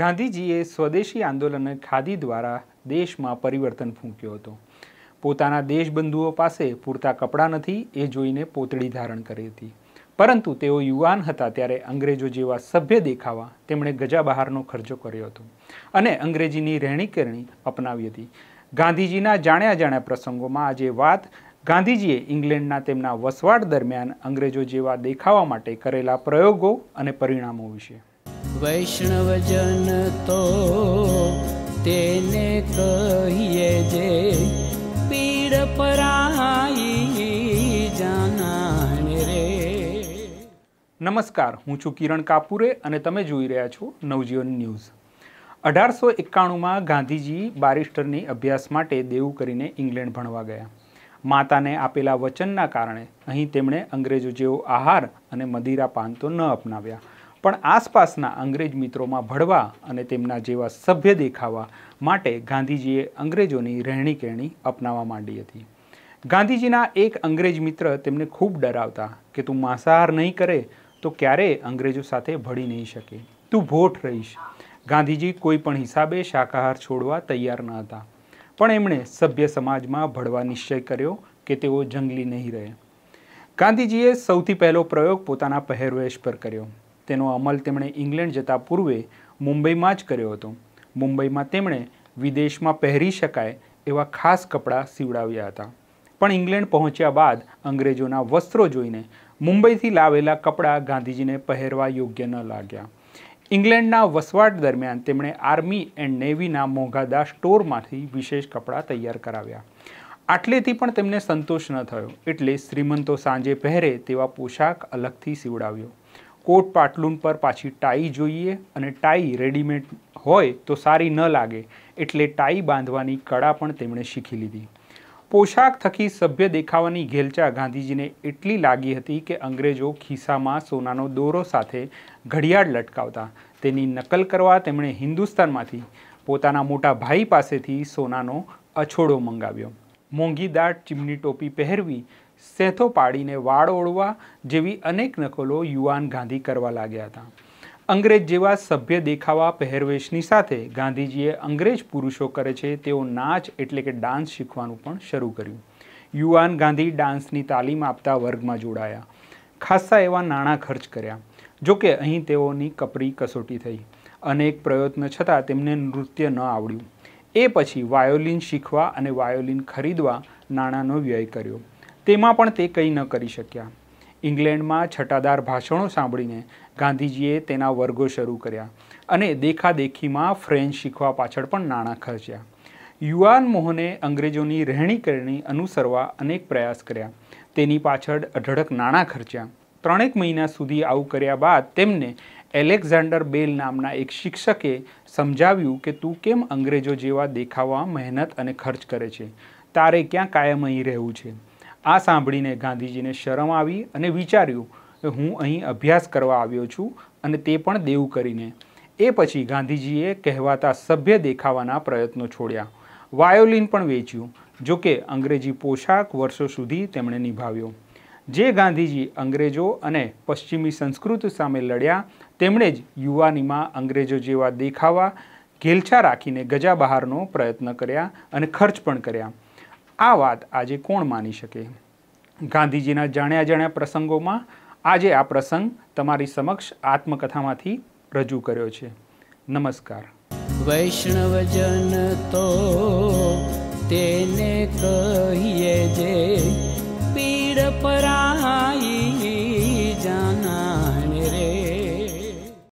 ગાંધીજીએ સ્વદેશી આંદોલન ખાદી દ્વારા દેશમાં પરિવર્તન ફૂંક્યો હતો પોતાના દેશબંધુઓ પાસે પૂરતા કપડાં નથી એ જોઈને પોતળી ધારણ કરી હતી પરંતુ તેઓ યુવાન હતા ત્યારે અંગ્રેજો જેવા સભ્ય દેખાવા તેમણે ગજા બહારનો ખર્ચો કર્યો હતો અને અંગ્રેજીની રહેણીકરણી અપનાવી હતી ગાંધીજીના જાણ્યા જાણ્યા પ્રસંગોમાં આજે વાત ગાંધીજીએ ઇંગ્લેન્ડના તેમના વસવાટ દરમિયાન અંગ્રેજો જેવા દેખાવા માટે કરેલા પ્રયોગો અને પરિણામો વિશે વૈષ્ણવજન તો તેને કહીએ જે પીડ પરાઈ જાનાને રે નમસ્કાર હું છું કિરણ કાપુરે અને તમે જોઈ રહ્યા છો નવજીવન ન્યૂઝ અઢારસો એકાણુંમાં ગાંધીજી બારિસ્ટરની અભ્યાસ માટે દેવું કરીને ઇંગ્લેન્ડ ભણવા ગયા માતાને આપેલા વચનના કારણે અહીં તેમણે અંગ્રેજો જેવો આહાર અને મદિરા પાન તો ન અપનાવ્યા પણ આસપાસના અંગ્રેજ મિત્રોમાં ભળવા અને તેમના જેવા સભ્ય દેખાવા માટે ગાંધીજીએ અંગ્રેજોની રહેણી કહેણી અપનાવવા માંડી હતી ગાંધીજીના એક અંગ્રેજ મિત્ર તેમને ખૂબ ડરાવતા કે તું માંસાહાર નહીં કરે તો ક્યારેય અંગ્રેજો સાથે ભળી નહીં શકે તું ભોઠ રહીશ ગાંધીજી કોઈ પણ હિસાબે શાકાહાર છોડવા તૈયાર ન હતા પણ એમણે સભ્ય સમાજમાં ભળવા નિશ્ચય કર્યો કે તેઓ જંગલી નહીં રહે ગાંધીજીએ સૌથી પહેલો પ્રયોગ પોતાના પહેરવેશ પર કર્યો તેનો અમલ તેમણે ઇંગ્લેન્ડ જતા પૂર્વે મુંબઈમાં જ કર્યો હતો મુંબઈમાં તેમણે વિદેશમાં પહેરી શકાય એવા ખાસ કપડાં સીવડાવ્યા હતા પણ ઇંગ્લેન્ડ પહોંચ્યા બાદ અંગ્રેજોના વસ્ત્રો જોઈને મુંબઈથી લાવેલા કપડાં ગાંધીજીને પહેરવા યોગ્ય ન લાગ્યા ઇંગ્લેન્ડના વસવાટ દરમિયાન તેમણે આર્મી એન્ડ નેવીના મોંઘાદા સ્ટોરમાંથી વિશેષ કપડાં તૈયાર કરાવ્યા આટલેથી પણ તેમને સંતોષ ન થયો એટલે શ્રીમંતો સાંજે પહેરે તેવા પોશાક અલગથી સીવડાવ્યો કોટ પાટલુન પર પાછી ટાઈ જોઈએ અને ટાઈ રેડીમેડ હોય તો સારી ન લાગે એટલે ટાઈ બાંધવાની કળા પણ તેમણે શીખી લીધી પોશાક થકી સભ્ય દેખાવાની ઘેલચા ગાંધીજીને એટલી લાગી હતી કે અંગ્રેજો ખિસ્સામાં સોનાનો દોરો સાથે ઘડિયાળ લટકાવતા તેની નકલ કરવા તેમણે હિન્દુસ્તાનમાંથી પોતાના મોટા ભાઈ પાસેથી સોનાનો અછોડો મંગાવ્યો મોંઘી દાટ ચીમની ટોપી પહેરવી સેથો પાડીને વાળ ઓળવા જેવી અનેક નકલો યુવાન ગાંધી કરવા લાગ્યા હતા અંગ્રેજ જેવા સભ્ય દેખાવા પહેરવેશની સાથે ગાંધીજીએ અંગ્રેજ પુરુષો કરે છે તેઓ નાચ એટલે કે ડાન્સ શીખવાનું પણ શરૂ કર્યું યુવાન ગાંધી ડાન્સની તાલીમ આપતા વર્ગમાં જોડાયા ખાસ્સા એવા નાણાં ખર્ચ કર્યા જોકે અહીં તેઓની કપરી કસોટી થઈ અનેક પ્રયત્ન છતાં તેમને નૃત્ય ન આવડ્યું એ પછી વાયોલિન શીખવા અને વાયોલિન ખરીદવા નાણાંનો વ્યય કર્યો તેમાં પણ તે કંઈ ન કરી શક્યા ઇંગ્લેન્ડમાં છટાદાર ભાષણો સાંભળીને ગાંધીજીએ તેના વર્ગો શરૂ કર્યા અને દેખાદેખીમાં ફ્રેન્ચ શીખવા પાછળ પણ નાણાં ખર્ચ્યા યુવાન મોહને અંગ્રેજોની રહેણી કરણી અનુસરવા અનેક પ્રયાસ કર્યા તેની પાછળ અઢળક નાણાં ખર્ચ્યા ત્રણેક મહિના સુધી આવું કર્યા બાદ તેમને એલેક્ઝાન્ડર બેલ નામના એક શિક્ષકે સમજાવ્યું કે તું કેમ અંગ્રેજો જેવા દેખાવા મહેનત અને ખર્ચ કરે છે તારે ક્યાં કાયમ અહીં રહેવું છે આ સાંભળીને ગાંધીજીને શરમ આવી અને વિચાર્યું કે હું અહીં અભ્યાસ કરવા આવ્યો છું અને તે પણ દેવું કરીને એ પછી ગાંધીજીએ કહેવાતા સભ્ય દેખાવાના પ્રયત્નો છોડ્યા વાયોલિન પણ વેચ્યું જોકે અંગ્રેજી પોશાક વર્ષો સુધી તેમણે નિભાવ્યો જે ગાંધીજી અંગ્રેજો અને પશ્ચિમી સંસ્કૃતિ સામે લડ્યા તેમણે જ યુવાનીમાં અંગ્રેજો જેવા દેખાવા ઘેલછા રાખીને ગજા બહારનો પ્રયત્ન કર્યા અને ખર્ચ પણ કર્યા આ વાત આજે કોણ માની શકે ગાંધીજીના જાણ્યા જાણ્યા પ્રસંગોમાં આજે આ પ્રસંગ તમારી સમક્ષ આત્મકથામાંથી રજૂ કર્યો છે નમસ્કાર વૈષ્ણવજન તો તેને કહીએ જે पीडप